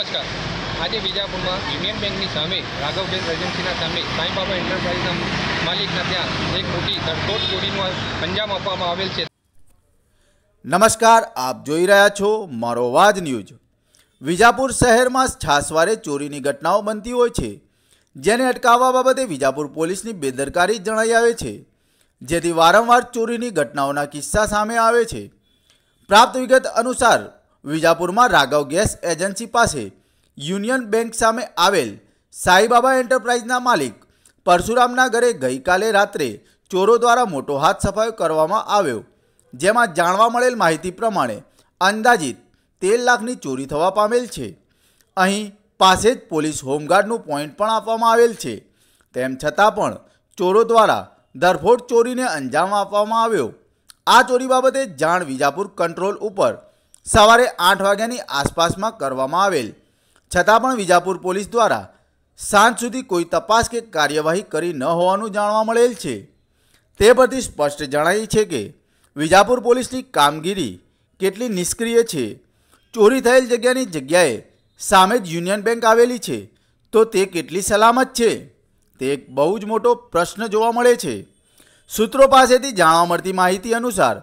નમસ્કાર આજે વિજાપુરમાં યુનિયન બેંકની સામે રાઘવબેન રેજન્સીના સામે સાંઈબાબા એન્ટરપ્રાઇઝના માલિકના ત્યાં એક મોટી તડકોટ ચોરીનું પંજાબ આપવામાં આવેલ છે નમસ્કાર આપ જોઈ રહ્યા છો મારો વાજ ન્યૂઝ વિજાપુર શહેરમાં છાસવારે ચોરીની ઘટનાઓ બનતી હોય છે જેને અટકાવવા બાબતે વિજાપુર પોલીસની બેદરકારી જણાઈ આવે છે જેથી વારંવાર ચોરીની ઘટનાઓના કિસ્સા સામે આવે છે પ્રાપ્ત વિગત અનુસાર વિજાપુરમાં રાઘવ ગેસ એજન્સી પાસે યુનિયન બેંક સામે આવેલ સાંઈબાબા એન્ટરપ્રાઇઝના માલિક પરશુરામના ઘરે ગઈકાલે રાત્રે ચોરો દ્વારા મોટો હાથ સફાયો કરવામાં આવ્યો જેમાં જાણવા મળેલ માહિતી પ્રમાણે અંદાજિત તેર લાખની ચોરી થવા પામેલ છે અહીં પાસે જ પોલીસ હોમગાર્ડનું પોઈન્ટ પણ આપવામાં આવેલ છે તેમ છતાં પણ ચોરો દ્વારા ધરફોડ ચોરીને અંજામ આપવામાં આવ્યો આ ચોરી બાબતે જાણ વિજાપુર કંટ્રોલ ઉપર સવારે આઠ વાગ્યાની આસપાસમાં કરવામાં આવેલ છતાં પણ વિજાપુર પોલીસ દ્વારા સાંજ સુધી કોઈ તપાસ કે કાર્યવાહી કરી ન હોવાનું જાણવા મળેલ છે તે પરથી સ્પષ્ટ જણાય છે કે વિજાપુર પોલીસની કામગીરી કેટલી નિષ્ક્રિય છે ચોરી થયેલ જગ્યાની જગ્યાએ સામે જ યુનિયન બેંક આવેલી છે તો તે કેટલી સલામત છે તે એક બહુ જ મોટો પ્રશ્ન જોવા મળે છે સૂત્રો પાસેથી જાણવા મળતી માહિતી અનુસાર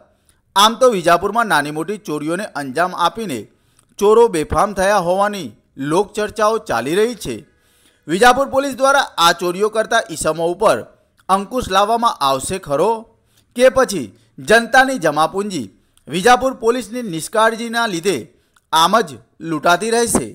આમ તો વિજાપુરમાં નાની મોટી ચોરીઓને અંજામ આપીને ચોરો બેફામ થયા હોવાની લોકચર્ચાઓ ચાલી રહી છે વિજાપુર પોલીસ દ્વારા આ ચોરીઓ કરતા ઈસમો ઉપર અંકુશ લાવવામાં આવશે ખરો કે પછી જનતાની જમાપૂંજી વિજાપુર પોલીસની નિષ્કાળજીના લીધે આમ જ લૂંટાતી રહેશે